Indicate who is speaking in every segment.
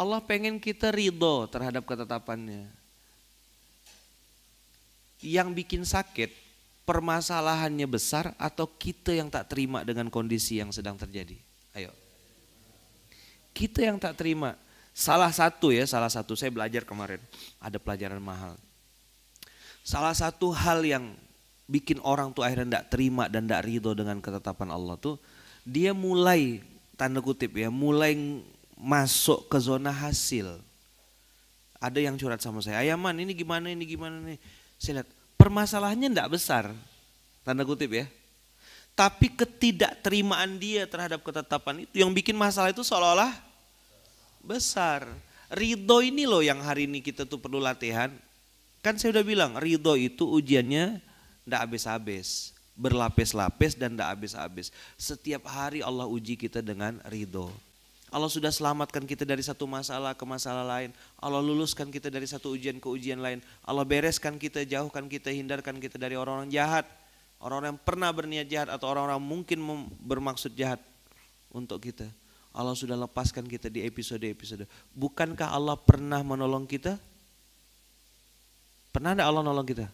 Speaker 1: Allah pengen kita ridho terhadap ketetapannya. Yang bikin sakit, permasalahannya besar atau kita yang tak terima dengan kondisi yang sedang terjadi? Ayo. Kita yang tak terima. Salah satu ya, salah satu saya belajar kemarin. Ada pelajaran mahal. Salah satu hal yang bikin orang tuh akhirnya tidak terima dan tidak ridho dengan ketetapan Allah tuh dia mulai tanda kutip ya mulai masuk ke zona hasil. Ada yang curhat sama saya, Ayaman ini gimana, ini gimana nih. Saya lihat, permasalahannya enggak besar, tanda kutip ya. Tapi ketidakterimaan dia terhadap ketetapan itu yang bikin masalah itu seolah-olah besar. Ridho ini loh yang hari ini kita tuh perlu latihan. Kan saya udah bilang, ridho itu ujiannya enggak habis-habis berlapis-lapis dan tidak habis-habis. Setiap hari Allah uji kita dengan ridho. Allah sudah selamatkan kita dari satu masalah ke masalah lain. Allah luluskan kita dari satu ujian ke ujian lain. Allah bereskan kita, jauhkan kita, hindarkan kita dari orang-orang jahat. Orang-orang yang pernah berniat jahat atau orang-orang mungkin bermaksud jahat untuk kita. Allah sudah lepaskan kita di episode-episode. Bukankah Allah pernah menolong kita? Pernah tidak Allah nolong kita?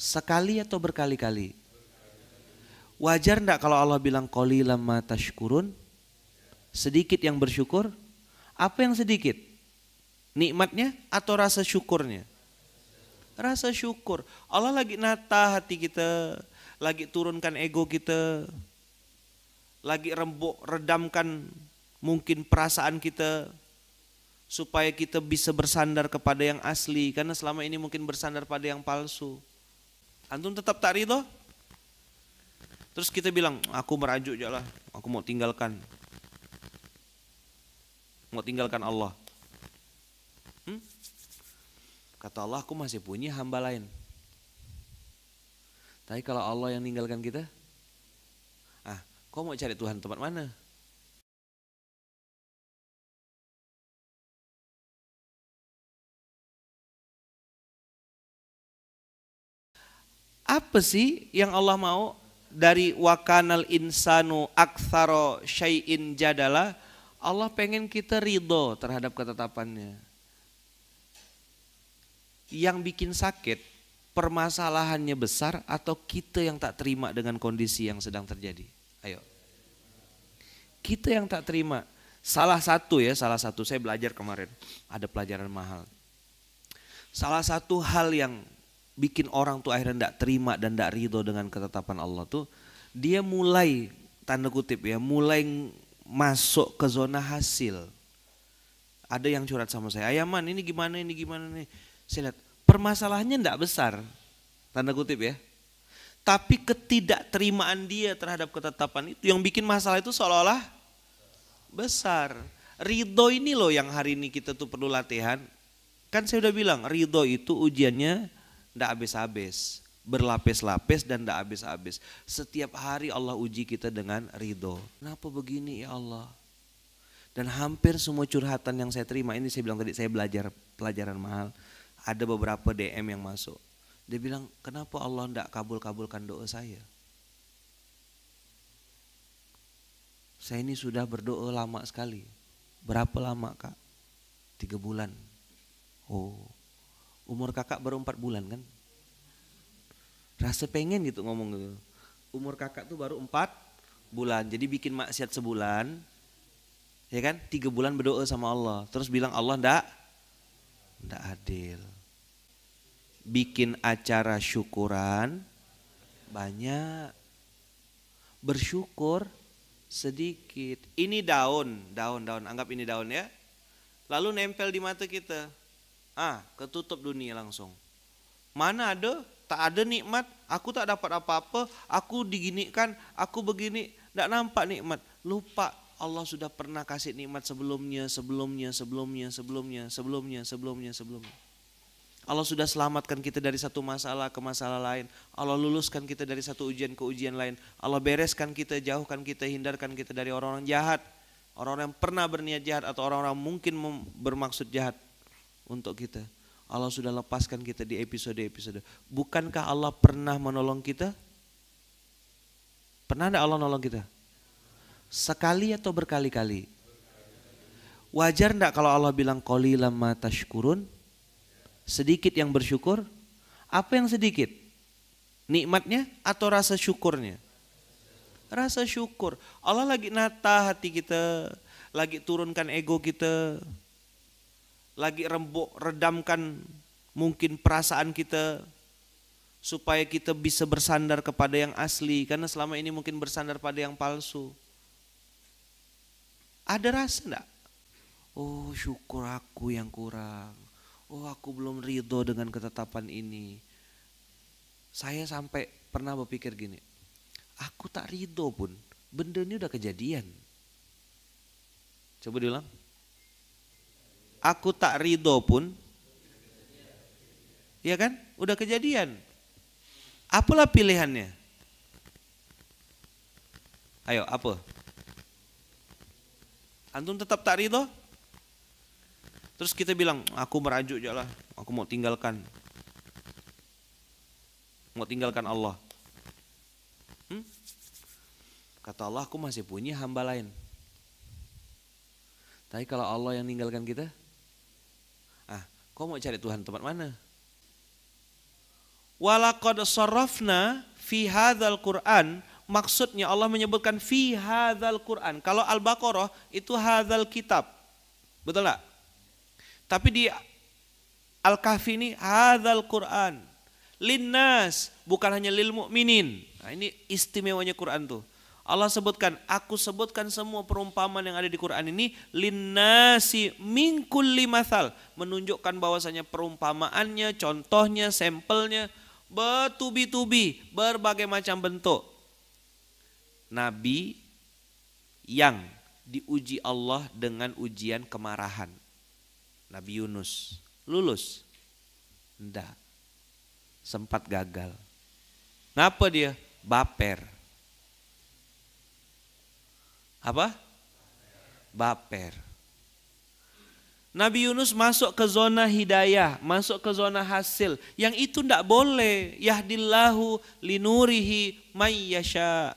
Speaker 1: Sekali atau berkali-kali? Wajar tidak kalau Allah bilang qalilam ma tashkurun? Sedikit yang bersyukur, apa yang sedikit? Nikmatnya atau rasa syukurnya? Rasa syukur. Allah lagi nata hati kita, lagi turunkan ego kita, lagi rembuk redamkan mungkin perasaan kita supaya kita bisa bersandar kepada yang asli karena selama ini mungkin bersandar pada yang palsu. Antum tetap tak ridho? Terus kita bilang, aku merajuk aja aku mau tinggalkan mau tinggalkan Allah. Hmm? Kata Allah, aku masih punya hamba lain. Tapi kalau Allah yang meninggalkan kita, ah, kau mau cari Tuhan tempat mana? Apa sih yang Allah mau dari wakanal insanu aksaro syai'in jadalah? Allah pengen kita ridho terhadap ketetapannya. Yang bikin sakit, permasalahannya besar atau kita yang tak terima dengan kondisi yang sedang terjadi? Ayo. Kita yang tak terima. Salah satu ya, salah satu saya belajar kemarin. Ada pelajaran mahal. Salah satu hal yang bikin orang tuh akhirnya tidak terima dan tidak ridho dengan ketetapan Allah tuh. Dia mulai, tanda kutip ya, mulai masuk ke zona hasil. Ada yang curhat sama saya, Ayaman ini gimana, ini gimana nih. Saya lihat, permasalahannya enggak besar, tanda kutip ya. Tapi ketidakterimaan dia terhadap ketetapan itu yang bikin masalah itu seolah-olah besar. Ridho ini loh yang hari ini kita tuh perlu latihan. Kan saya udah bilang, ridho itu ujiannya enggak habis-habis berlapis-lapis dan tidak habis-habis. Setiap hari Allah uji kita dengan ridho. Kenapa begini ya Allah? Dan hampir semua curhatan yang saya terima, ini saya bilang tadi saya belajar pelajaran mahal. Ada beberapa DM yang masuk. Dia bilang, kenapa Allah tidak kabul-kabulkan doa saya? Saya ini sudah berdoa lama sekali. Berapa lama kak? Tiga bulan. Oh, umur kakak baru empat bulan kan? rasa pengen gitu ngomong gitu umur kakak tuh baru empat bulan jadi bikin maksiat sebulan ya kan tiga bulan berdoa sama Allah terus bilang Allah ndak ndak adil bikin acara syukuran banyak bersyukur sedikit ini daun daun daun anggap ini daun ya lalu nempel di mata kita ah ketutup dunia langsung mana ada tak ada nikmat, aku tak dapat apa-apa, aku diginikan, aku begini, tak nampak nikmat. Lupa Allah sudah pernah kasih nikmat sebelumnya, sebelumnya, sebelumnya, sebelumnya, sebelumnya, sebelumnya, sebelumnya. Allah sudah selamatkan kita dari satu masalah ke masalah lain. Allah luluskan kita dari satu ujian ke ujian lain. Allah bereskan kita, jauhkan kita, hindarkan kita dari orang-orang jahat. Orang-orang yang pernah berniat jahat atau orang-orang mungkin bermaksud jahat untuk kita. Allah sudah lepaskan kita di episode-episode. Bukankah Allah pernah menolong kita? Pernah tidak Allah nolong kita? Sekali atau berkali-kali? Wajar tidak kalau Allah bilang koli lama tashkurun? Sedikit yang bersyukur? Apa yang sedikit? Nikmatnya atau rasa syukurnya? Rasa syukur. Allah lagi nata hati kita, lagi turunkan ego kita, lagi rembuk, redamkan mungkin perasaan kita supaya kita bisa bersandar kepada yang asli karena selama ini mungkin bersandar pada yang palsu. Ada rasa enggak? Oh, syukur aku yang kurang. Oh, aku belum ridho dengan ketetapan ini. Saya sampai pernah berpikir gini, aku tak ridho pun, benda ini udah kejadian. Coba diulang aku tak ridho pun ya kan udah kejadian apalah pilihannya ayo apa antum tetap tak ridho terus kita bilang aku merajuk je lah aku mau tinggalkan mau tinggalkan Allah hmm? kata Allah aku masih punya hamba lain tapi kalau Allah yang meninggalkan kita Kau mau cari Tuhan tempat mana? Walakad sorofna fi hadal Qur'an maksudnya Allah menyebutkan fi hadal Qur'an. Kalau Al-Baqarah itu hadal kitab. Betul nggak? Tapi di Al-Kahfi ini hadal Qur'an. Linnas bukan hanya lil mukminin. Nah, ini istimewanya Quran tuh. Allah sebutkan, aku sebutkan semua perumpamaan yang ada di Quran ini linnasi mingkul limathal. Menunjukkan bahwasanya perumpamaannya, contohnya, sampelnya bertubi-tubi, berbagai macam bentuk. Nabi yang diuji Allah dengan ujian kemarahan. Nabi Yunus lulus. Enggak. Sempat gagal. Kenapa dia? Baper apa? Baper. Nabi Yunus masuk ke zona hidayah, masuk ke zona hasil. Yang itu tidak boleh. Yahdillahu linurihi mayyasha.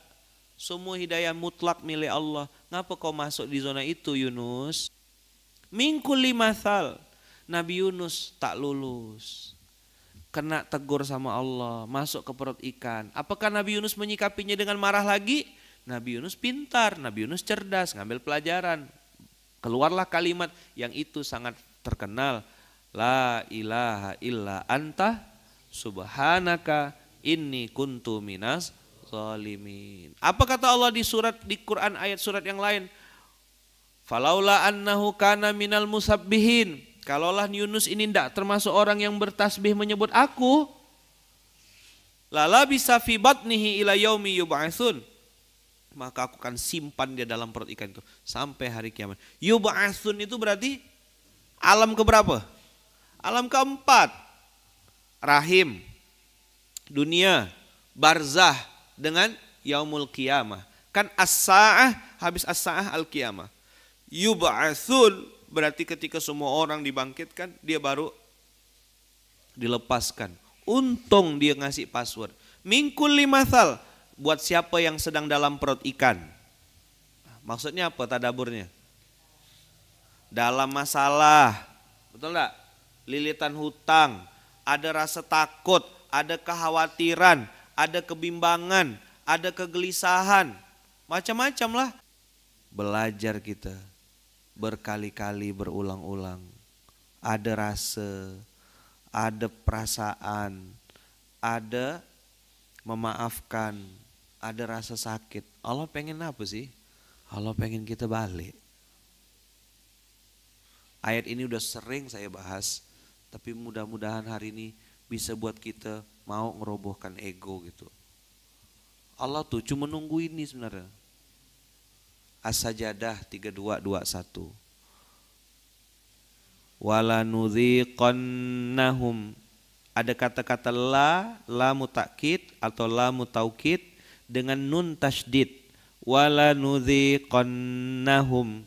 Speaker 1: Semua hidayah mutlak milik Allah. Ngapa kau masuk di zona itu Yunus? Mingkuli masal. Nabi Yunus tak lulus. Kena tegur sama Allah, masuk ke perut ikan. Apakah Nabi Yunus menyikapinya dengan marah lagi? Nabi Yunus pintar, Nabi Yunus cerdas, ngambil pelajaran. Keluarlah kalimat yang itu sangat terkenal. La ilaha illa anta subhanaka inni kuntu minas zalimin. Apa kata Allah di surat di Quran ayat surat yang lain? Falaula annahu kana minal musabbihin. Kalaulah Yunus ini tidak termasuk orang yang bertasbih menyebut aku. Lala bisa fi batnihi ila yaumi yub'atsun maka aku akan simpan dia dalam perut ikan itu sampai hari kiamat. Yub'atsun itu berarti alam keberapa? Alam keempat. Rahim, dunia, barzah dengan yaumul kiamah. Kan as-sa'ah habis as-sa'ah al-kiamah. Yub'atsun berarti ketika semua orang dibangkitkan dia baru dilepaskan. Untung dia ngasih password. Mingkul limasal buat siapa yang sedang dalam perut ikan. Maksudnya apa tadaburnya? Dalam masalah, betul enggak? Lilitan hutang, ada rasa takut, ada kekhawatiran, ada kebimbangan, ada kegelisahan, macam-macam lah. Belajar kita berkali-kali berulang-ulang. Ada rasa, ada perasaan, ada memaafkan, ada rasa sakit. Allah pengen apa sih? Allah pengen kita balik. Ayat ini udah sering saya bahas, tapi mudah-mudahan hari ini bisa buat kita mau ngerobohkan ego gitu. Allah tuh cuma nunggu ini sebenarnya. As-Sajadah 3221. Wala nudhiqannahum. Ada kata-kata la, la mutakid atau la mutaukid dengan nun tasdid wala nudziqannahum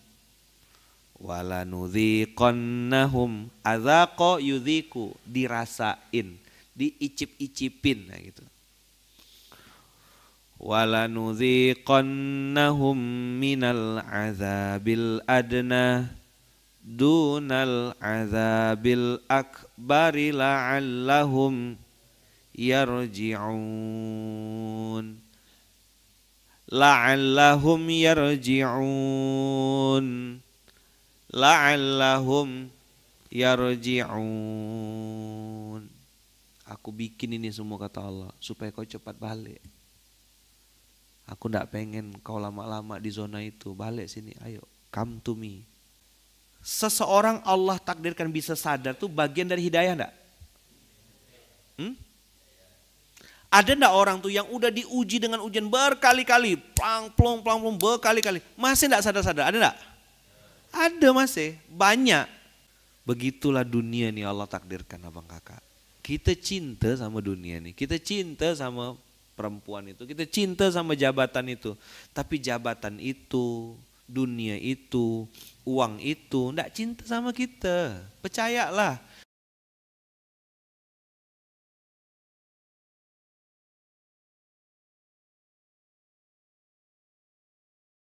Speaker 1: wala nudziqannahum adzaqa yudziku dirasain diicip-icipin nah gitu wala nudziqannahum minal azabil adna dunal azabil akbari la'allahum yarji'un la'allahum yarji'un la'allahum yarji'un aku bikin ini semua kata Allah supaya kau cepat balik aku ndak pengen kau lama-lama di zona itu balik sini ayo come to me seseorang Allah takdirkan bisa sadar tuh bagian dari hidayah ndak hmm? Ada ndak orang tuh yang udah diuji dengan ujian berkali-kali, plang plong plang plong berkali-kali, masih ndak sadar-sadar? Ada ndak? Ada masih, banyak. Begitulah dunia nih Allah takdirkan abang kakak. Kita cinta sama dunia nih, kita cinta sama perempuan itu, kita cinta sama jabatan itu. Tapi jabatan itu, dunia itu, uang itu, ndak cinta sama kita. Percayalah,